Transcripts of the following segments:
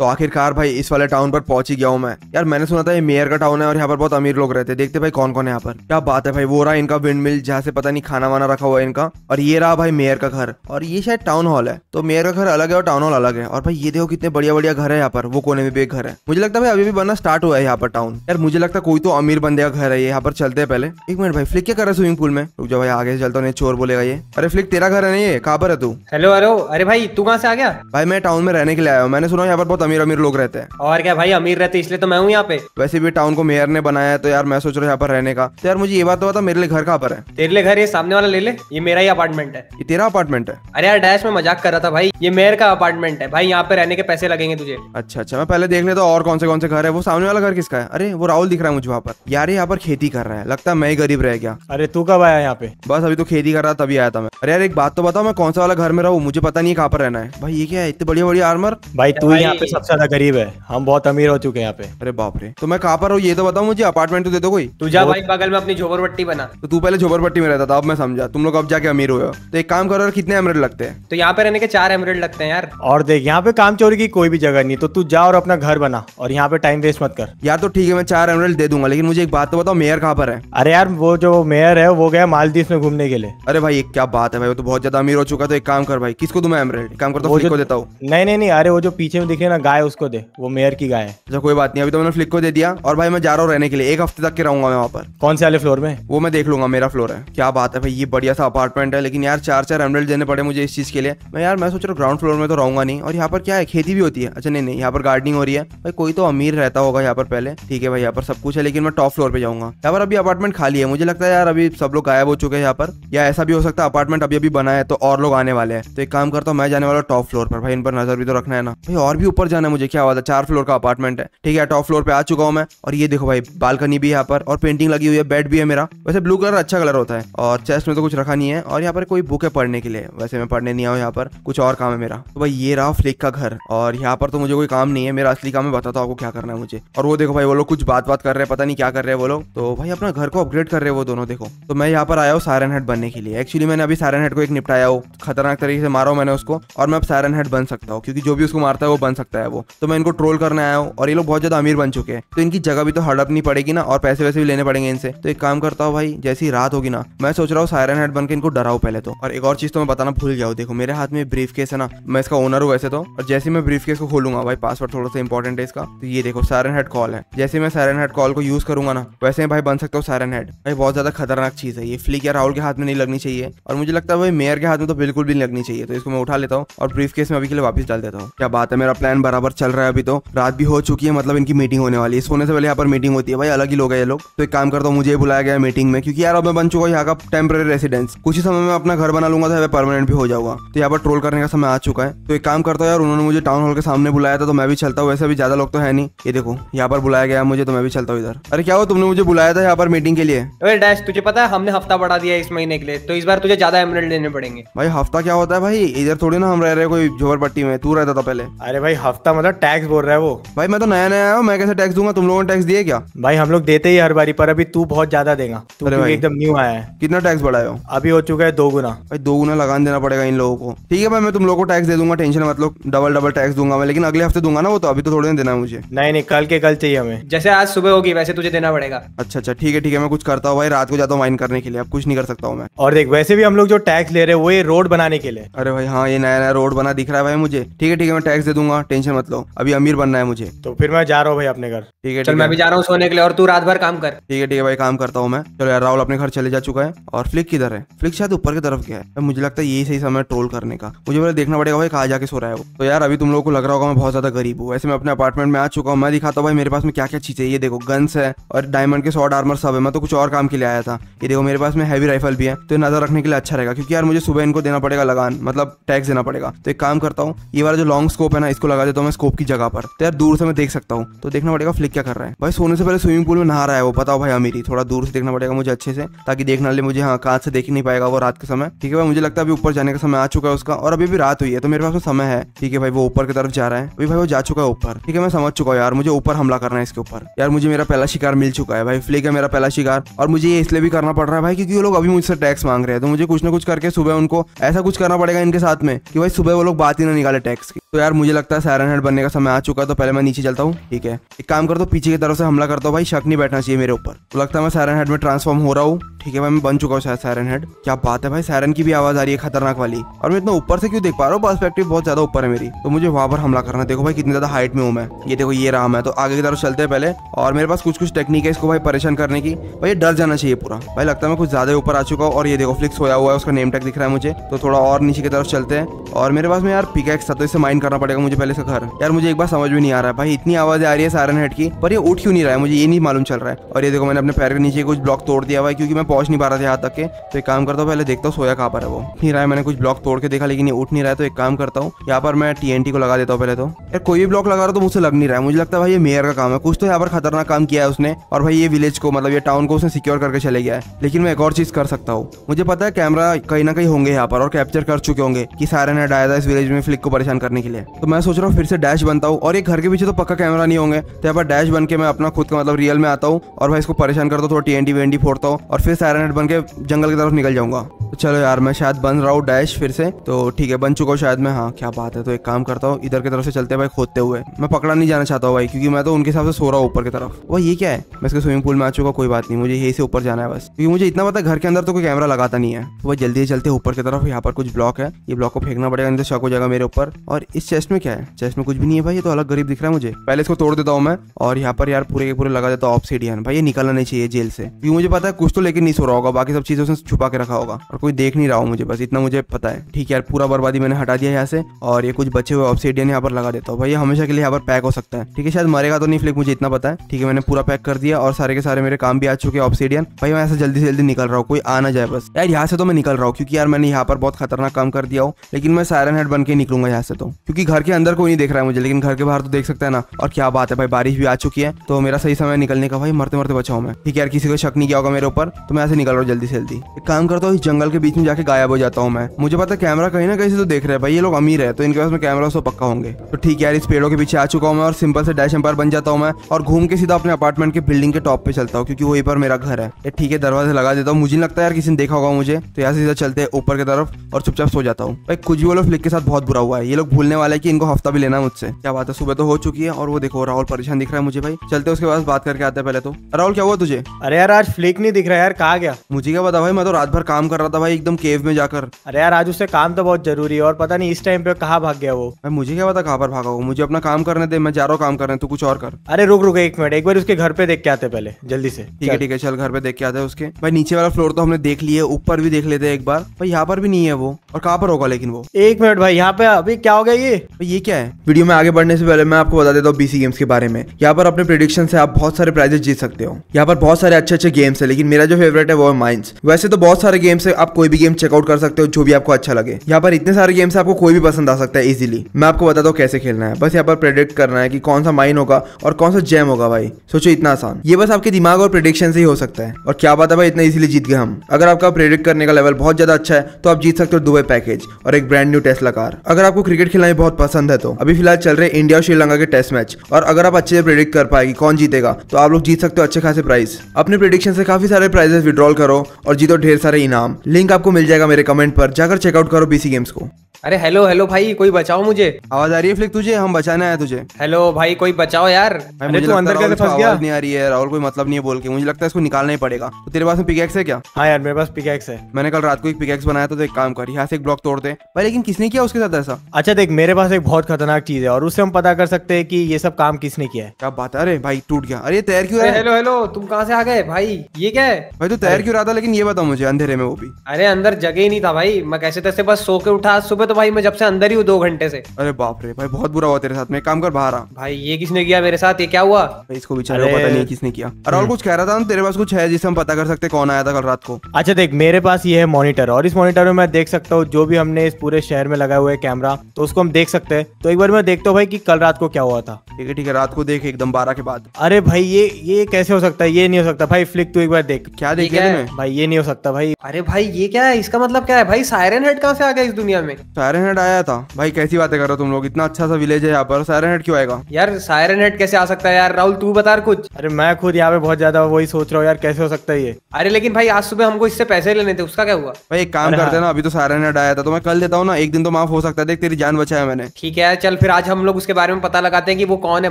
तो आखिरकार भाई इस वाले टाउन पर पहुंच ही गया हूँ मैं यार मैंने सुना था ये मेयर का टाउन है और यहाँ पर बहुत अमीर लोग रहते हैं देखते भाई कौन कौन है यहाँ पर क्या बात है भाई वो रहा इनका विंड मिल जहाँ से पता नहीं खाना वाना रखा हुआ है इनका और ये रहा भाई मेयर का घर और ये शायद टाउन हॉल है तो मेयर का घर अलग है और टाउन हॉल अलग है और भाई ये देखो कितने बढ़िया बढ़िया घर है यहाँ पर वो कोने में भी एक घर है मुझे लगता है भाई अभी भी बनना स्टार्ट हुआ है यहाँ पर टाउन यार मुझे लगता है कोई तो अमीर बंदे का घर है यहाँ पर चलते है पहले एक मिनट भाई फ्लिक क्या कर रहा है स्विमिंग पूल में रुक जाओ भाई आगे चलता हूँ तो चोर बोलेगा ये अरे फ्लिक तेरा घर है नहीं ये कहाँ पर है तू हेलो अरे अरे भाई तू कहाँ से आ गया भाई मैं टाउन में रहने के लिए आया हूँ मैंने सुना यहाँ पर बहुत अमीर अमीर लोग रहते हैं और क्या भाई अमीर रहते इसलिए तो मैं हूँ यहाँ पे वैसे भी टाउन को मेयर ने बनाया है तो यार मैं सोच रहा हूँ यहाँ पर रहने का तो यार मुझे ये बात तो बता मेरे लिए घर कहाँ पर है तेरे लिए घर ये सामने वाला ले ले ये मेरा ही अपार्टमेंट है ये तेरा अपार्टमेंट है अरे यार डैश में मजाक कर रहा था भाई ये मेयर का अपार्टमेंट है भाई यहाँ पे रहने के पैसे लगेंगे तुझे अच्छा अच्छा मैं पहले देख लेता और कौन से कौन से घर है वो सामने वाला घर किसका है अरे वो राहुल दिख रहा है मुझे वहाँ पर यार यहाँ पर खेती कर रहा है लगता है मैं ही गरीब रह गया अरे तू कब आया यहाँ पे बस अभी तो खेती कर रहा तभी आया था मैं अरे यार एक बात तो बताओ मैं कौन सा वाला घर में रहूँ मुझे पता नहीं कहाँ पर रहना है भाई ये क्या है इतनी बढ़िया बढ़िया आर्मर भाई तू यहाँ पे सबसे ज्यादा गरीब है हम बहुत अमीर हो चुके हैं यहाँ पे अरे बाप रे तो मैं कहाँ पर हूँ ये तो बताओ मुझे अपार्टमेंट तो दे दो कोई तू जा भाई बगल में अपनी झोपड़पट्टी बना तो तू पहले झोपड़पट्टी में रहता था अब मैं समझा तुम लोग अब जाके अमीर हुए तो एक काम करो कितने एमरेड लगते हैं तो यहाँ पे रहने के चार एमरेड लगते हैं यार और देख यहाँ पे काम चोरी की कोई भी जगह नहीं तो तू जा और अपना घर बना और यहाँ पे टाइम वेस्ट मत कर यार तो ठीक है मैं चार एमरेड दे दूंगा लेकिन मुझे एक बात तो बताओ मेयर कहाँ पर है अरे यार वो जो मेयर है वो गया मालदीव में घूमने के लिए अरे भाई क्या बात है भाई वो तो बहुत ज्यादा अमीर हो चुका तो एक काम कर भाई किसको तुम्हें एमरेड काम कर देता हूँ नहीं नहीं नहीं अरे वो जो पीछे में दिखे ना गाय उसको दे वो मेयर की गाय है अच्छा, कोई बात नहीं अभी तो मैंने फ्लिक को दे दिया और भाई मैं जा रहा हूँ रहने के लिए एक हफ्ते तक के रहूंगा मैं वहाँ पर कौन से वाले फ्लोर में वो मैं देख लूंगा मेरा फ्लोर है क्या बात है भाई ये बढ़िया सा अपार्टमेंट है लेकिन यार चार चार एमरेल देने पड़े मुझे इस चीज के लिए मैं यार मैं सोच रहा हूँ ग्राउंड फ्लोर में तो रहूंगा नहीं और यहाँ पर क्या है खेती भी होती है अच्छा नहीं नहीं यहाँ पर गार्डनिंग हो रही है भाई कोई तो अमीर रहता होगा यहाँ पर पहले ठीक है भाई यहाँ पर सब कुछ है लेकिन मैं टॉप फ्लोर पे जाऊंगा यहाँ पर अभी अपार्टमेंट खाली है मुझे लगता है यार अभी सब लोग गायब हो चुके हैं यहाँ पर या ऐसा भी हो सकता है अपार्टमेंट अभी अभी बना है तो और लोग आने वाले हैं तो एक काम करता हूँ मैं जाने वाला टॉप फ्लोर पर भाई इन पर नजर भी तो रखना है ना भाई और भी ऊपर पहचाना है मुझे क्या हुआ था चार फ्लोर का अपार्टमेंट है ठीक है टॉप फ्लोर पे आ चुका हूँ मैं और ये देखो भाई बालकनी भी यहाँ पर और पेंटिंग लगी हुई है बेड भी है मेरा वैसे ब्लू कलर अच्छा कलर होता है और चेस्ट में तो कुछ रखा नहीं है और यहाँ पर कोई बुक है पढ़ने के लिए वैसे मैं पढ़ने नहीं आऊँ यहाँ पर कुछ और काम है मेरा तो भाई ये रहा फ्लिक का घर और यहाँ पर तो मुझे कोई काम नहीं है मेरा असली काम है बताता हूँ आपको क्या करना है मुझे और वो देखो भाई वो लोग कुछ बात बात कर रहे हैं पता नहीं क्या कर रहे हैं वो लोग तो भाई अपना घर को अपग्रेड कर रहे हैं वो दोनों देखो तो मैं यहाँ पर आया हूँ सायरन हेड बनने के लिए एक्चुअली मैंने अभी सायरन हेड को एक निपटाया हूँ खतरनाक तरीके से मारा हूँ मैंने उसको और मैं अब सायरन हेड बन सकता हूँ क्योंकि जो भी उसको मारता है वो बन सकता है है वो तो मैं इनको ट्रोल करने आया हूँ और ये लोग बहुत ज्यादा अमीर बन चुके हैं तो इनकी जगह भी तो हड़पनी पड़ेगी ना और पैसे वैसे भी लेने पड़ेंगे इनसे तो एक काम करता हूँ भाई जैसी रात होगी ना मैं सोच रहा हूँ सायरन हेड बन के इनको डराऊ पहले तो और एक और चीज तो मैं बताना भूल गया हूँ देखो मेरे हाथ में ब्रीफ केस है ना मैं इसका ओनर हूँ वैसे तो और जैसे मैं ब्रीफ केस को खोलूंगा भाई पासवर्ड थोड़ा सा इंपॉर्टेंट है इसका तो ये देखो सायरन हेड कॉल है जैसे मैं सायरन हेड कॉल को यूज करूंगा ना वैसे भाई बन सकता हूँ सायरन हेड भाई बहुत ज्यादा खतरनाक चीज है ये फ्लिक या राहुल के हाथ में नहीं लगनी चाहिए और मुझे लगता है भाई मेयर के हाथ में तो बिल्कुल भी नहीं लगनी चाहिए तो इसको मैं उठा लेता हूँ और ब्रीफ केस में अभी के लिए वापस डाल देता हूँ क्या बात है मेरा प्लान बराबर चल रहा है अभी तो रात भी हो चुकी है मतलब इनकी मीटिंग होने वाली है सोने से पहले यहाँ पर मीटिंग होती है भाई अलग ही लोग है ये लोग तो एक काम करता हूँ मुझे बुलाया गया मीटिंग में क्योंकि यार अब मैं बन चुका यहाँ का टेम्प्रेरी रेसिडेंस कुछ ही समय में अपना घर बना लूंगा तो यहाँ परमानेंट भी हो जाऊंगा तो यहाँ पर ट्रोल करने का समय आ चुका है तो एक काम करता हूँ यार उन्होंने मुझे टाउन हॉल के सामने बुलाया था तो मैं भी चलता हूँ वैसे भी ज्यादा लोग तो है नहीं ये देखो यहाँ पर बुलाया गया मुझे तो मैं भी चलता हूँ इधर अरे क्या हो तुमने मुझे बुलाया था यहाँ पर मीटिंग के लिए डैश तुझे पता है हमने हफ्ता बढ़ा दिया इस महीने के लिए तो इस बार तुझे ज्यादा एमरेंट लेने पड़ेंगे भाई हफ्ता क्या होता है भाई इधर थोड़ी ना हम रह रहे कोई झोपड़पट्टी में तू रहता था पहले अरे भाई हफ्ता मतलब टैक्स बोल रहा है वो भाई मैं तो नया नया आया हूँ मैं कैसे टैक्स दूंगा तुम लोगों ने टैक्स दिए क्या भाई हम लोग देते ही हर बारी पर अभी तू बहुत ज्यादा देगा एकदम न्यू आया है कितना टैक्स बढ़ाया हो अभी हो चुका है दो गुना भाई दो गुना लगान देना पड़ेगा इन लोगों को ठीक है भाई मैं तुम लोगों को टैक्स दे दूंगा टेंशन मतलब डबल डबल टैक्स दूंगा मैं लेकिन अगले हफ्ते दूंगा ना वो तो अभी तो थोड़े दिन देना है मुझे नहीं नहीं कल के कल चाहिए हमें जैसे आज सुबह होगी वैसे तुझे देना पड़ेगा अच्छा अच्छा ठीक है ठीक है मैं कुछ करता हूँ भाई रात को जाता हूँ माइन करने के लिए अब कुछ नहीं कर सकता हूँ मैं और देख वैसे भी हम लोग जो टैक्स ले रहे हैं वो ये रोड बनाने के लिए अरे भाई हाँ ये नया नया रोड बना दिख रहा है भाई मुझे ठीक है ठीक है मैं टैक्स दे दूंगा टेंशन टेंशन मत लो अभी अमीर बनना है मुझे तो फिर मैं जा रहा हूँ भाई अपने घर ठीक है चल मैं भी जा रहा हूँ सोने के लिए और तू रात भर काम कर ठीक है ठीक है भाई काम करता हूँ मैं चलो यार राहुल अपने घर चले जा चुका है और फ्लिक किधर है फ्लिक शायद ऊपर की तरफ गया है मुझे लगता है यही सही समय ट्रोल करने का मुझे पहले देखना पड़ेगा भाई कहा जाके सो रहा है वो तो यार अभी तुम लोगों को लग रहा होगा मैं बहुत ज्यादा गरीब हूँ ऐसे मैं अपने अपार्टमेंट में आ चुका हूँ मैं दिखाता हूँ भाई मेरे पास में क्या क्या चीजें ये देखो गन्स है और डायमंड के शॉर्ट आर्मर सब है मैं तो कुछ और काम के लिए आया था ये देखो मेरे पास में हैवी राइफल भी है तो नजर रखने के लिए अच्छा रहेगा क्योंकि यार मुझे सुबह इनको देना पड़ेगा लगान मतलब टैक्स देना पड़ेगा तो एक काम करता हूँ ये वाला जो लॉन्ग स्कोप है ना इसको लगा देता जाता हूँ स्कोप की जगह पर तो यार दूर से मैं देख सकता हूँ तो देखना पड़ेगा फ्लिक क्या कर रहा है भाई सोने से पहले स्विमिंग पूल में नहा रहा है वो बताओ भाई अमीरी थोड़ा दूर से देखना पड़ेगा मुझे अच्छे से ताकि देखना ले मुझे हाँ कांच से देख नहीं पाएगा वो रात के समय ठीक है भाई मुझे लगता है अभी ऊपर जाने का समय आ चुका है उसका और अभी भी रात हुई है तो मेरे पास तो समय है ठीक है भाई वो ऊपर की तरफ जा रहा है अभी भाई वो जा चुका है ऊपर ठीक है मैं समझ चुका हूँ यार मुझे ऊपर हमला करना है इसके ऊपर यार मुझे मेरा पहला शिकार मिल चुका है भाई फ्लिक है मेरा पहला शिकार और मुझे ये इसलिए भी करना पड़ रहा है भाई क्योंकि वो लोग अभी मुझसे टैक्स मांग रहे हैं तो मुझे कुछ ना कुछ करके सुबह उनको ऐसा कुछ करना पड़ेगा इनके साथ में कि भाई सुबह वो लोग बात ही ना निकाले टैक्स तो यार मुझे लगता है सैरन हेड बनने का समय आ चुका है तो पहले मैं नीचे चलता हूँ ठीक है एक काम कर दो पीछे की तरफ से हमला करता हूँ भाई शक नहीं बैठना चाहिए मेरे ऊपर तो लगता है मैं सैरन हेड में ट्रांसफॉर्म हो रहा हूँ ठीक है भाई मैं बन चुका हूँ शायद सैरन हेड क्या बात है भाई सैरन की भी आवाज आ रही है खतरनाक वाली और मैं इतना ऊपर से क्यों देख पा रहा हूँ पर्सपेक्टिव बहुत ज्यादा ऊपर है मेरी तो मुझे वहां पर हमला करना देखो भाई कितनी ज्यादा हाइट में हूँ मैं ये देखो ये रहा मैं तो आगे की तरफ चलते हैं पहले और मेरे पास कुछ कुछ टेक्निक है इसको भाई परेशान करने की भाई डर जाना चाहिए पूरा भाई लगता है मैं कुछ ज्यादा ऊपर आ चुका हूँ और ये देखो फ्लिक्स होया हुआ है उसका नेम टैग दिख रहा है मुझे तो थोड़ा और नीचे की तरफ चलते हैं और मेरे पास में यार पिकैक्स था तो इसे माइंड करना पड़ेगा मुझे पहले से घर यार मुझे एक बार समझ भी नहीं आ रहा है भाई इतनी आवाज आ रही है सारन हेड की पर ये उठ क्यों नहीं रहा है मुझे ये नहीं मालूम चल रहा है और ये देखो मैंने अपने पैर के नीचे कुछ ब्लॉक तोड़ दिया भाई क्योंकि मैं पहुंच नहीं पा रहा था यहाँ तक के तो एक काम करता हूँ पहले देखता हूँ सोया कहाँ पर है वो नहीं रहा है मैंने कुछ ब्लॉक तोड़ के देखा लेकिन ये उठ नहीं रहा है तो एक काम करता हूँ यहाँ पर मैं टी को लगा देता हूँ पहले तो यार कोई भी ब्लॉक लगा रहा तो मुझसे लग नहीं रहा है मुझे लगता है भाई ये मेयर का काम है कुछ तो यहाँ पर खतरनाक काम किया है उसने और भाई ये विलेज को मतलब ये टाउन को उसने सिक्योर करके चले गया है लेकिन मैं एक और चीज कर सकता हूँ मुझे पता है कैमरा कहीं ना कहीं होंगे यहाँ पर और कैप्चर कर चुके होंगे कि सारे ने डाया था इस विलेज में फ्लिक को परेशान करने के के लिए तो मैं सोच रहा हूँ फिर से डैश बनता हूँ और एक घर के पीछे तो पक्का कैमरा नहीं होंगे तो यहाँ पर डैश बन के मैं अपना खुद का मतलब रियल में आता हूँ और भाई इसको परेशान करता हूँ थोड़ा T N T V N T फोड़ता हूँ और फिर सायरनेट बन के जंगल की तरफ निकल जाऊंगा तो चलो यार मैं शायद बन रहा हूँ डैश फिर से तो ठीक है बन चुका हूँ शायद मैं हाँ क्या बात है तो एक काम करता हूँ इधर की तरफ से चलते हैं भाई खोदते हुए मैं पकड़ा नहीं जाना चाहता हूँ भाई क्योंकि मैं तो उनके हिसाब से सो रहा हूँ ऊपर की तरफ वो ये क्या है मैं इसके स्विमिंग पूल में आ चुका कोई बात नहीं मुझे यही से ऊपर जाना है बस क्योंकि मुझे इतना पता घर के अंदर तो कोई कैमरा लगाता नहीं है वो तो वह जल्दी चलते ऊपर की तरफ यहाँ पर कुछ ब्लॉक है ये ब्लॉक को फेंकना पड़ेगा नहीं तो शक हो जाएगा मेरे ऊपर और इस चेस्ट में क्या है चेस्ट में कुछ भी नहीं है भाई ये तो अलग गरीब दिख रहा है मुझे पहले इसको तोड़ देता हूँ मैं और यहाँ पर यार पूरे के पूरे लगा देता हूँ ऑप्सीडियन भाई ये निकलना नहीं चाहिए जेल से क्यों मुझे पता है कुछ तो लेकिन नहीं सो रहा होगा बाकी सब चीजें उसने छुपा के रखा होगा और कोई देख नहीं रहा हूँ मुझे बस इतना मुझे पता है ठीक है यार पूरा बर्बादी मैंने हटा दिया यहाँ से और ये कुछ बचे हुए ऑप्सीडियन यहाँ पर लगा देता हूँ भाई हमेशा के लिए यहाँ पर पैक हो सकता है ठीक है शायद मरेगा तो नहीं फ्लिक मुझे इतना पता है ठीक है मैंने पूरा पैक कर दिया और सारे के सारे मेरे काम भी आ चुके ऑप्सीडियन भाई मैं ऐसे जल्दी से जल्दी निकल रहा हूँ कोई आना जाए बस यार यहाँ से तो मैं निकल रहा हूँ क्योंकि यार मैंने यहाँ पर बहुत खतरनाक काम कर दिया हूँ लेकिन मैं सायरन हेड बन के निकलूंगा यहाँ से तो क्योंकि घर के अंदर कोई नहीं देख रहा है मुझे लेकिन घर के बाहर तो देख सकता है ना और क्या बात है भाई बारिश भी आ चुकी है तो मेरा सही समय निकलने का भाई मरते मरते बचाऊ मैं ठीक है यार किसी को शक नहीं किया होगा मेरे ऊपर तो मैं ऐसे निकल रहा हूँ जल्दी से जल्दी एक काम करता हूँ इस जंगल के बीच में जाकर गायब हो जाता हूँ मैं मुझे पता है कैमरा कहीं ना कहीं से तो देख रहे हैं भाई ये लोग अमीर है तो इनके पास में कैमरा सो पक्का होंगे तो ठीक है यार इस पेड़ों के पीछे आ चुका हूँ मैं और सिंपल से डैश एम्पायर बन जाता हूँ मैं और घूम के सीधा अपने अपार्टमेंट के बिल्डिंग के टॉप पे चलता हूँ क्योंकि वहीं पर मेरा घर है ठीक है दरवाजा लगा देता हूँ मुझे नहीं लगता यार किसी ने देखा होगा मुझे तो यहाँ से सीधा चलते हैं ऊपर की तरफ और चुपचाप सो जाता हूँ भाई कुछ भी वो लोग फ्लिक के साथ बहुत बुरा हुआ है ये लोग भूलने वाला है कि इनको हफ्ता भी लेना मुझसे क्या बात है सुबह तो हो चुकी है और वो देखो राहुल परेशान दिख रहा है मुझे भाई चलते उसके पास बात करके आते पहले तो राहुल क्या हुआ तुझे अरे यार आज फ्लिक नहीं दिख रहा यार कहा गया मुझे क्या बता भाई मैं तो रात भर काम कर रहा था भाई एकदम केव में जाकर अरे यार आज उससे काम तो बहुत जरूरी है और पता नहीं इस टाइम पे कहा भाग गया वो मुझे क्या पता कहाँ पर भागा वो मुझे अपना काम करने दे मैं जा रहा हूँ काम करने तू कुछ और कर अरे रुक रुक एक मिनट एक बार उसके घर पे देख के आते पहले जल्दी से ठीक है ठीक है चल घर पे देख के आते उसके भाई नीचे वाला फ्लोर तो हमने देख लिया ऊपर भी देख लेते एक बार भाई यहाँ पर भी नहीं है वो और कहाँ पर होगा लेकिन वो एक मिनट भाई यहाँ पे अभी क्या हो गया ये ये क्या है वीडियो में आगे बढ़ने से पहले मैं आपको बता देता हूँ बीसी गेम्स के बारे में यहाँ पर अपने प्रिडिक्शन से आप बहुत सारे प्राइजेस जीत सकते हो यहाँ पर बहुत सारे अच्छे अच्छे गेम्स है लेकिन मेरा जो फेवरेट है वो है माइंस वैसे तो बहुत सारे गेम्स है आप कोई भी गेम चेकआउट कर सकते हो जो भी आपको अच्छा लगे यहाँ पर इतने सारे गेम्स आपको कोई भी पसंद आ सकता है इजिली मैं आपको बताता हूँ कैसे खेलना है बस यहाँ पर प्रेडिक्ट करना है की कौन सा माइन होगा और कौन सा जैम होगा भाई सोचो इतना आसान ये बस आपके दिमाग और प्रिडिक्शन से ही हो सकता है और क्या बात है भाई इतना इजिली जीत गए हम अगर आपका प्रेडिक्ट करने का लेवल बहुत ज्यादा अच्छा है तो आप जीत सकते हो दुबई पैकेज और एक ब्रांड न्यू टेस्ला कार अगर आपको क्रिकेट खेलना बहुत पसंद है तो अभी फिलहाल चल रहे इंडिया और श्रीलंका के टेस्ट मैच और अगर आप अच्छे से प्रिडिक्ट कर पाएगी कौन जीतेगा तो आप लोग जीत सकते हो अच्छे खासे प्राइस अपने प्रिडिक्शन से काफी सारे प्राइजेस विड्रॉल करो और जीतो ढेर सारे इनाम लिंक आपको मिल जाएगा मेरे कमेंट पर जाकर चेकआउट करो बीसी गेम्स को अरे हेलो हेलो भाई कोई बचाओ मुझे आवाज आ रही है फ्लिक तुझे हम बचाने आया तुझे हेलो भाई कोई बचाओ यार भाई मुझे तो अंदर कैसे फंस गया नहीं आ रही है और कोई मतलब नहीं है बोल के मुझे लगता है इसको निकालना ही पड़ेगा तो तेरे पास में पिकेक्स है क्या हाँ यार मेरे पास पिकेक्स है मैंने कल रात को एक पिकेक्स बनाया तो एक काम कर यहाँ से एक ब्लॉक तोड़ दे लेकिन किसने किया उसके साथ ऐसा अच्छा देख मेरे मेरे पास एक बहुत खतरनाक चीज है और उससे हम पता कर सकते हैं कि ये सब काम किसने किया है क्या बात है अरे भाई टूट गया अरे तैर क्यों रहा हेलो हेलो तुम कहाँ से आ गए भाई ये क्या है भाई तू तैयार क्यों रहा था लेकिन ये बताओ मुझे अंधेरे में वो भी अरे अंदर जगह ही नहीं था भाई मैं कैसे तैसे बस सो के उठा सुबह तो भाई मैं जब से अंदर ही हूँ दो घंटे से अरे बाप रे भाई बहुत बुरा हुआ तेरे साथ में काम कर बाहर आ भाई ये किसने किया मेरे साथ ये क्या हुआ इसको बेचारे पता नहीं किसने किया अरे और हम्म। कुछ कह रहा था तेरे पास कुछ है जिससे हम पता कर सकते कौन आया था कल रात को अच्छा देख मेरे पास ये है मॉनिटर और इस मॉनिटर में मैं देख सकता हूँ जो भी हमने इस पूरे शहर में लगाए हुए कैमरा तो उसको हम देख सकते हैं तो एक बार मैं देखता हूँ भाई कि कल रात को क्या हुआ था ठीक है ठीक है रात को देख एकदम बारह के बाद अरे भाई ये ये कैसे हो सकता है ये नहीं हो सकता भाई फ्लिक तू एक बार देख क्या देख मैं भाई ये नहीं हो सकता भाई अरे भाई ये क्या है इसका मतलब क्या है भाई सायरन हेड कहाँ से आ गया इस दुनिया में सायरन हेड आया था भाई कैसी बातें कर रहे हो तुम लोग इतना अच्छा सा विलेज है यहाँ पर सायरन हेड क्यों आएगा यार सायरन हेड कैसे आ सकता है यार राहुल तू बता कुछ अरे मैं खुद यहाँ पे बहुत ज्यादा वही सोच रहा हूँ यार कैसे हो सकता है ये अरे लेकिन भाई आज सुबह हमको इससे पैसे लेने थे उसका क्या हुआ भाई एक काम करते हाँ। ना अभी तो सायरन हेड आया था तो मैं कल देता हूँ ना एक दिन तो माफ हो सकता है देख तेरी जान बचा है मैंने ठीक है चल फिर आज हम लोग उसके बारे में पता लगाते हैं कि वो कौन है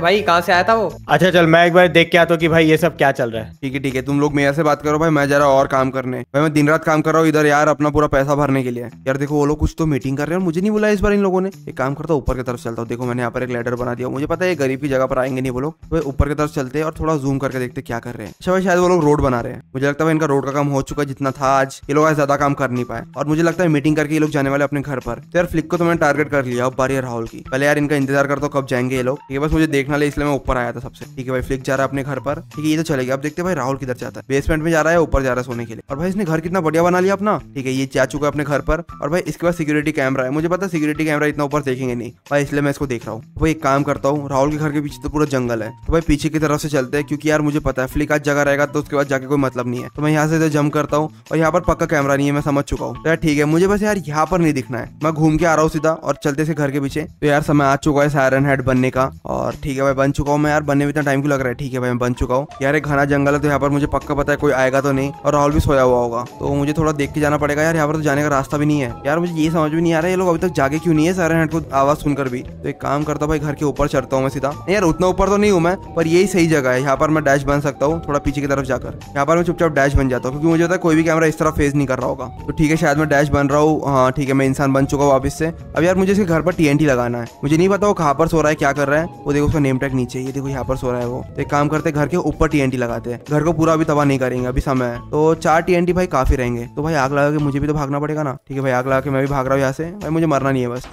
भाई कहाँ से आया था वो अच्छा चल मैं एक बार देख के आता हूँ कि भाई ये सब क्या चल रहा है ठीक है ठीक है तुम लोग मेयर से बात करो भाई मैं जरा और काम करने भाई मैं दिन रात काम कर रहा हूँ इधर यार अपना पूरा पैसा भरने के लिए यार देखो वो लोग कुछ तो मीटिंग कर रहे हैं मुझे नहीं बुलाया इस बार इन लोगों ने एक काम करता हूँ ऊपर की तरफ चलता हूँ देखो मैंने यहाँ पर एक लेटर बना दिया मुझे पता है गरीब की जगह पर आएंगे नहीं वो लोग तो ऊपर की तरफ चलते और थोड़ा जूम करके देखते क्या कर रहे हैं अच्छा भाई शायद वो लोग रोड बना रहे हैं मुझे लगता है इनका रोड का काम हो चुका है जितना था आज ये लोग आज ज्यादा काम कर नहीं पाए और मुझे लगता है मीटिंग करके ये लोग जाने वाले अपने घर पर तो यार फ्लिक को तो मैंने टारगेट कर लिया अब बारी है राहुल की पहले यार इनका इंतजार करता तो हूँ कब जाएंगे ये लोग बस मुझे देखना ले इसलिए मैं ऊपर आया था सबसे ठीक है भाई फ्लिक जा रहा है अपने घर पर ठीक है ये तो चलेगा अब देखते भाई राहुल किधर जाता है बेसमेंट में जा रहा है ऊपर जा रहा है सोने के लिए और भाई इसने घर कितना बढ़िया बना लिया अपना ठीक है ये जा चुका है अपने घर पर और भाई इसके पास सिक्योरिटी कैमरा है मुझे पता सिक्योरिटी कैमरा इतना ऊपर देखेंगे नहीं भाई इसलिए मैं इसको देख रहा हूँ भाई एक काम करता हूँ राहुल के घर के पीछे तो पूरा जंगल है तो भाई पीछे की तरफ से चलते हैं क्योंकि यार मुझे पता है फ्लिक आज जगह रहेगा तो उसके बाद जाके कोई मतलब नहीं है तो मैं यहाँ से जम करता हूँ और यहाँ पर पक्का कैमरा नहीं है मैं समझ चुका हूँ तो ठीक है मुझे बस यार यहाँ पर नहीं दिखना है मैं घूम के आ रहा हूँ सीधा और चलते से घर घर के पीछे तो यार समय आ चुका है सायरन हेड बनने का और ठीक है भाई बन चुका हूँ मैं यार बनने में इतना टाइम क्यों लग रहा है ठीक है भाई मैं बन चुका हूँ यार एक घना जंगल है तो यहाँ पर मुझे पक्का पता है कोई आएगा तो नहीं और राहुल भी सोया हुआ होगा तो मुझे थोड़ा देख के जाना पड़ेगा यार यहाँ पर तो जाने का रास्ता भी नहीं है यार मुझे ये समझ भी नहीं आ रहा है ये लोग अभी तक जागे क्यों नहीं है सायरन हेड को आवाज सुनकर भी तो एक काम करता भाई घर के ऊपर चढ़ता हूँ मैं सीधा यार उतना ऊपर तो नहीं हूँ मैं पर यही सही जगह है यहाँ पर मैं डैश बन सकता हूँ थोड़ा पीछे की तरफ जाकर यहाँ पर मैं चुपचाप डैश बन जाता हूँ क्योंकि मुझे पता है कोई भी कैमरा इस तरह फेस नहीं कर रहा होगा तो ठीक है शायद मैं डैश बन रहा हूँ हाँ ठीक है मैं इंसान बन चुका हूँ वापस से अब यार मुझे इसके घर पर टीएनटी लगाना है मुझे नहीं पता वो कहाँ पर सो रहा है क्या कर रहा है वो देखो उसका नेम टैग नीचे ये देखो यहाँ पर सो रहा है वो एक काम करते घर के ऊपर टीएनटी लगाते हैं घर को पूरा अभी तबाह नहीं करेंगे अभी समय है तो चार टीएनटी भाई काफी रहेंगे तो भाई आग लगा के मुझे भी तो भागना पड़ेगा ना ठीक है भाई आग लगा के मैं भी भाग रहा हूँ यहाँ से भाई मुझे मरना नहीं है बस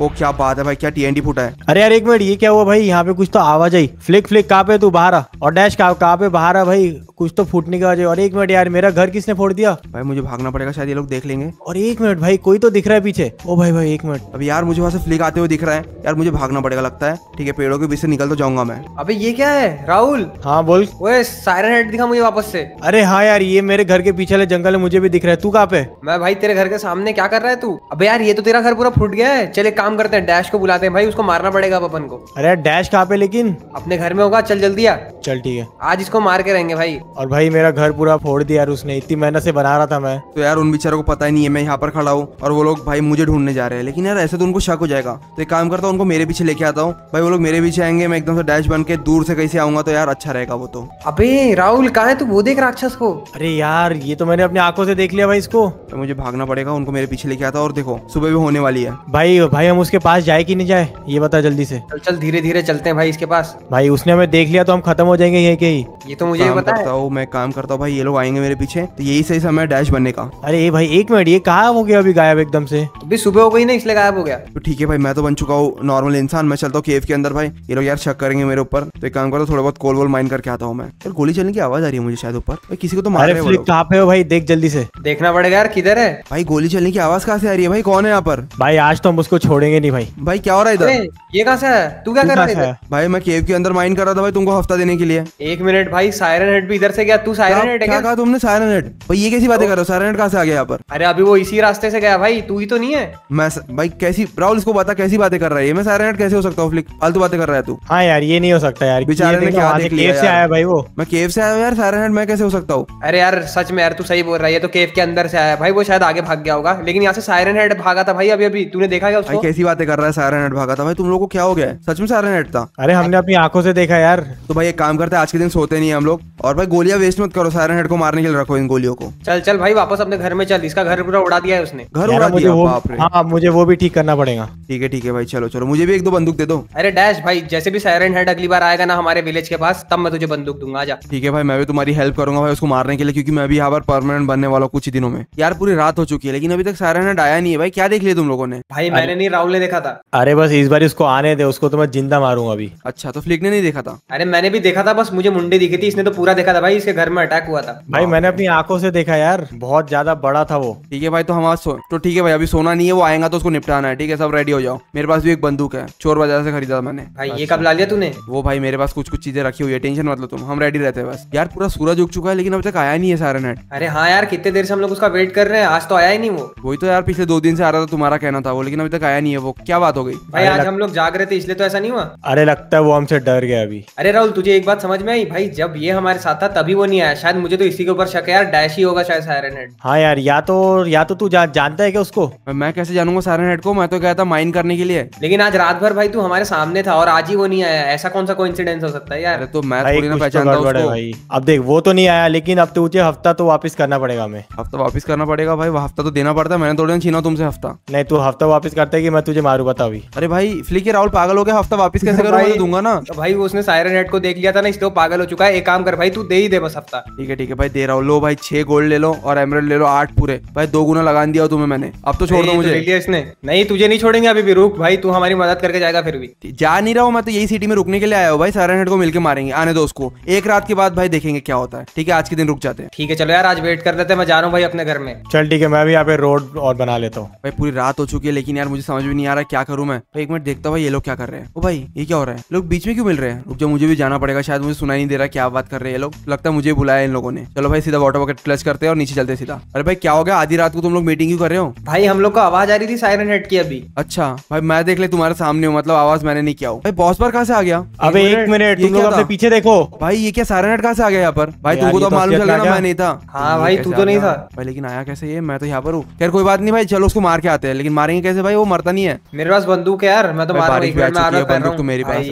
ओ क्या बात है भाई क्या टीएनडी फूटा है अरे यार एक मिनट ये क्या हुआ भाई यहाँ पे कुछ तो आवाज आई फ्लिक फ्लिक कहा पे तू बाहर और डैश कहा पे बाहर है भाई कुछ तो फूटने की वजह और एक मिनट यार मेरा घर किसने फोड़ दिया भाई मुझे भागना पड़ेगा शायद ये लोग देख लेंगे और एक मिनट भाई कोई तो दिख रहा है पीछे ओ भाई भाई एक मिनट अभी यार मुझे वहाँ से फ्लिक आते हुए दिख रहा है यार मुझे भागना पड़ेगा लगता है ठीक है पेड़ों के बीच से निकल तो जाऊंगा मैं अभी ये क्या है राहुल हाँ बोल वो सायरन हेड दिखा मुझे वापस से अरे हाँ यार ये मेरे घर के पीछे वाले जंगल में मुझे भी दिख रहा है तू कहा पे मैं भाई तेरे घर के सामने क्या कर रहा है तू अबे यार ये तो तेरा घर पूरा फूट गया है चले काम काम करते हैं डैश को बुलाते हैं भाई उसको मारना पड़ेगा अपन को अरे डैश कहाँ पे लेकिन अपने घर में होगा चल जल्दी आ चल ठीक है आज इसको मार के रहेंगे भाई और भाई मेरा घर पूरा फोड़ दिया यार उसने इतनी मेहनत से बना रहा था मैं तो यार उन बिचारों को पता ही नहीं है मैं यहाँ पर खड़ा हूँ और वो लोग भाई मुझे ढूंढने जा रहे हैं लेकिन यार ऐसे तो उनको शक हो जाएगा तो एक काम करता हूँ उनको मेरे पीछे लेके आता हूँ भाई वो लोग मेरे पीछे आएंगे मैं एकदम से डैश बन के दूर से कहीं से आऊंगा तो यार अच्छा रहेगा वो तो अबे राहुल कहा है तू वो देख राक्षस को अरे यार ये तो मैंने अपनी आंखों से देख लिया भाई इसको मुझे भागना पड़ेगा उनको मेरे पीछे लेके आता और देखो सुबह भी होने वाली है भाई भाई हम उसके पास जाए कि नहीं जाए ये बता जल्दी से चल चल धीरे धीरे चलते हैं भाई इसके पास भाई उसने हमें देख लिया तो हम खत्म हो जाएंगे यहीं के ही ये तो मुझे पता है मैं काम करता हूँ भाई ये लोग आएंगे मेरे पीछे तो यही सही समय डैश बनने का अरे भाई एक मिनट ये कहा हो गया अभी गायब एकदम से तो अभी सुबह हो गई ना इसलिए गायब हो गया तो ठीक है भाई मैं तो बन चुका हूँ नॉर्मल इंसान मैं चलता हूँ केव के अंदर भाई ये लोग यार शक करेंगे मेरे ऊपर तो एक काम करता थोड़ा बहुत कोल वोल माइन करके आता हूँ मैं यार गोली चलने की आवाज आ रही है मुझे शायद ऊपर किसी को तो मारे कहा पे हो भाई देख जल्दी से देखना पड़ेगा यार किधर है भाई गोली चलने की आवाज कहाँ से आ रही है भाई कौन है यहाँ पर भाई आज तो हम उसको छोड़े छोड़ेंगे नहीं भाई भाई क्या हो रहा है इधर ये कहाँ से है तू क्या कर रहा है भाई मैं केव के अंदर माइन कर रहा था भाई तुमको हफ्ता देने के लिए एक मिनट भाई सायरन हेड भी इधर से गया तू सायरन हेड क्या कहा तुमने सायरन हेड भाई ये कैसी बातें कर रहे हो सायरन हेड कहाँ से आ गया यहाँ पर अरे अभी वो इसी रास्ते से गया भाई तू ही तो नहीं है मैं भाई कैसी राहुल इसको बता कैसी बातें कर रहा है मैं सायरन हेड कैसे हो सकता हूँ फालतू बातें कर रहा है तू हाँ यार ये नहीं हो सकता यार बेचारे ने क्या देख लिया से आया भाई वो मैं केव से आया यार सायरन हेड मैं कैसे हो सकता हूँ अरे यार सच में यार तू सही बोल रहा है तो केव के अंदर से आया भाई वो शायद आगे भाग गया होगा लेकिन यहाँ से सायरन हेड भागा था भाई अभी अभी तूने देखा क्या उसको कैसी बातें कर रहा है सारा नेट भागा था भाई तुम लोग को क्या हो गया है सच में सारा नेट था अरे हमने अपनी आंखों से देखा यार तो भाई एक काम करते हैं आज के दिन सोते नहीं हम लोग और भाई गोलियां वेस्ट मत करो सारा नेट को मारने के लिए रखो इन गोलियों को चल चल भाई वापस अपने घर में चल इसका घर पूरा उड़ा दिया है उसने घर उड़ा दिया हाँ मुझे वो भी ठीक करना पड़ेगा ठीक है ठीक है भाई चलो चलो मुझे भी एक दो बंदूक दे दो अरे डैश भाई जैसे भी सायरन हेड अगली बार आएगा ना हमारे विलेज के पास तब मैं तुझे बंदूक दूंगा आजा ठीक है भाई मैं भी तुम्हारी हेल्प करूंगा भाई उसको मारने के लिए क्योंकि मैं भी यहाँ पर परमानेंट बनने वाला कुछ दिनों में यार पूरी रात हो चुकी है लेकिन अभी तक सायरन हेड आया नहीं है भाई क्या देख लिया तुम लोगों ने भाई मैंने नहीं राहुल ने देखा था अरे बस इस बार उसको आने दे उसको तो मैं जिंदा मारूंगा अभी अच्छा तो फ्लिक ने नहीं देखा था अरे मैंने भी देखा था बस मुझे मुंडे दिखी थी इसने तो पूरा देखा था भाई इसके घर में अटैक हुआ था भाई मैंने अपनी आंखों से देखा यार बहुत ज्यादा बड़ा था वो ठीक है भाई तो हमारा तो ठीक है भाई अभी सोना नहीं है वो आएगा तो उसको निपटाना है ठीक है सब रेडी हो जाओ मेरे पास भी एक बंदूक है चोर बाजार से खरीदा मैंने भाई ये कब ला लिया तूने वो भाई मेरे पास कुछ कुछ चीजें रखी हुई है टेंशन मतलब तुम हम रेडी रहते हैं बस यार पूरा सूरज उग चुका है लेकिन अब तक आया नहीं है सारा नेट अरे हाँ यार कितने देर से हम लोग उसका वेट कर रहे हैं आज तो आया ही नहीं वो वही तो यार पिछले दो दिन से आ रहा था तुम्हारा कहना था वो लेकिन अभी तक आया नहीं है वो क्या बात हो गई भाई आज लग... हम लोग जाग रहे थे इसलिए तो ऐसा नहीं हुआ अरे लगता है वो हमसे डर गया अभी अरे राहुल तुझे एक बात समझ में आई भाई जब ये हमारे साथ था तभी वो नहीं आया शायद मुझे तो इसी के ऊपर शक है यार डैश ही होगा शायद सायरन हेड हाँ यार या तो या तो तू जानता है क्या उसको मैं कैसे जानूंगा सायरन हेड को मैं तो गया था माइन करने के लिए लेकिन आज रात भर भाई तू हमारे सामने था और आज ही वो नहीं आया ऐसा कौन सा कोइंसिडेंस हो सकता है यार तो मैं थोड़ी ना तो पहचानता भाई अब देख वो तो नहीं आया लेकिन अब तुझे हफ्ता तो वापस करना पड़ेगा हमें हफ्ता वापस करना पड़ेगा भाई हफ्ता तो देना पड़ता है मैंने थोड़ी ना छीना तुमसे हफ्ता नहीं तू हफ्ता वापस करते कि मैं तुझे मारू बता अभी अरे भाई फ्लिकी राहुल पागल हो गया हफ्ता वापस कैसे करूँ मैं दूंगा ना तो भाई उसने सायरन हेड को देख लिया था ना इसलिए पागल हो चुका है एक काम कर भाई तू दे ही दे बस हफ्ता ठीक है ठीक है भाई दे रहा हूँ लो भाई छह गोल्ड ले लो और एमरल्ड ले लो आठ पूरे भाई दो गुना लगा दिया तुम्हें मैंने अब तो छोड़ दो मुझे इसने नहीं तुझे नहीं छोड़ेंगे अभी भी रुक भाई तू हमारी मदद करके जाएगा फिर भी जा नहीं रहा हूँ मैं तो यही सिटी में रुकने के लिए आया हूँ भाई सायरन हेड को मिलकर मारेंगे आने दो उसको एक रात के बाद भाई देखेंगे क्या होता है ठीक है आज के दिन रुक जाते हैं ठीक है चलो यार आज वेट कर देते हैं मैं जा रहा हूँ भाई अपने घर में चल ठीक है मैं भी यहाँ पे रोड और बना लेता हूँ भाई पूरी रात हो चुकी है लेकिन यार मुझे समझ समझ भी नहीं आ रहा क्या करूँ मैं भाई एक मिनट देखता भाई ये लोग क्या कर रहे हैं ओ भाई ये क्या हो रहा है लोग बीच में क्यों मिल रहे हैं रुक जाओ मुझे भी जाना पड़ेगा शायद मुझे सुनाई नहीं दे रहा क्या बात कर रहे हैं ये लोग लगता है मुझे बुलाया इन लोगों ने चलो भाई सीधा वाटर बकेट क्लच करते हैं और नीचे चलते सीधा अरे भाई क्या हो गया आधी रात को तुम लोग मीटिंग क्यों कर रहे हो भाई हम लोग को आवाज आ रही थी सायरन हेड की अभी अच्छा भाई मैं देख ले तुम्हारे सामने हूँ मतलब आवाज मैंने नहीं किया भाई बॉस बार कहा से आ गया अबे एक मिनट तुम लोग अपने पीछे देखो भाई ये क्या सायरन हेड कहा से आ गया यहाँ पर भाई तुमको तो, तो मालूम चल रहा मैं नहीं था हाँ भाई तू तो नहीं था भाई लेकिन आया कैसे ये मैं तो यहाँ पर हूँ खैर कोई बात नहीं भाई चलो उसको मार के आते हैं लेकिन मारेंगे कैसे भाई वो मरता नहीं है मेरे पास बंदूक है यार मैं तो मार बारिश भी आ चुकी है तो मेरे पास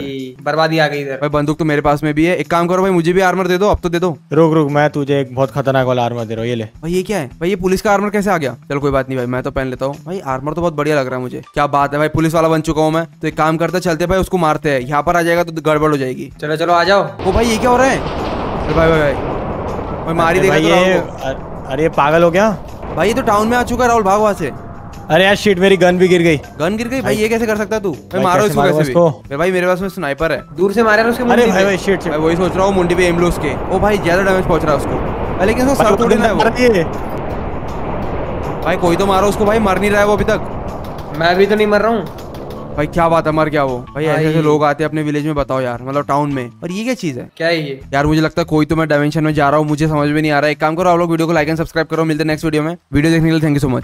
बर्बादी आ गई इधर भाई बंदूक तो मेरे पास में भी है एक काम करो भाई मुझे भी आर्मर दे दो अब तो दे दो रुक रुक मैं तुझे एक बहुत खतरनाक वाला आर्मर दे रहा हूँ ये ले भाई ये क्या है भाई ये पुलिस का आर्मर कैसे आ गया चल कोई बात नहीं भाई मैं तो पहन लेता हूँ भाई आर्मर तो बहुत बढ़िया लग रहा है मुझे क्या बात है भाई पुलिस वाला बन चुका हूँ मैं तो एक काम करते चलते भाई उसको मारते हैं यहाँ पर आ जाएगा तो गड़बड़ हो जाएगी चलो चलो आ जाओ ओ भाई ये क्या हो रहा है भाई भाई भाई भाई मारी देगा तो अरे पागल हो गया भाई ये तो टाउन में आ चुका है राहुल भाग भागवा से अरे यार शीट मेरी गन भी गिर गई गन गिर गई भाई ये कैसे कर सकता तू मैं मारो इसको कैसे भी भाई मेरे पास में स्नाइपर है दूर से मारे उसके अरे भाई भाई शीट मैं वही सोच रहा हूँ मुंडी पे एम लो उसके ओ भाई ज्यादा डैमेज पहुंच रहा है उसको लेकिन उसको सर तोड़ना है वो भाई कोई तो मारो उसको भाई मर नहीं रहा है वो अभी तक मैं भी तो नहीं मर रहा हूँ भाई क्या बात है मर गया वो भाई ऐसे ऐसे लोग आते हैं अपने विलेज में बताओ यार मतलब टाउन में और ये क्या चीज है क्या है ये यार मुझे लगता है कोई तो मैं डायमेंशन में जा रहा हूँ मुझे समझ में नहीं आ रहा है एक काम करो आप लोग वीडियो को लाइक एंड सब्सक्राइब करो मिलते हैं नेक्स्ट वीडियो में वीडियो देखने के लिए थैंक यू सो मच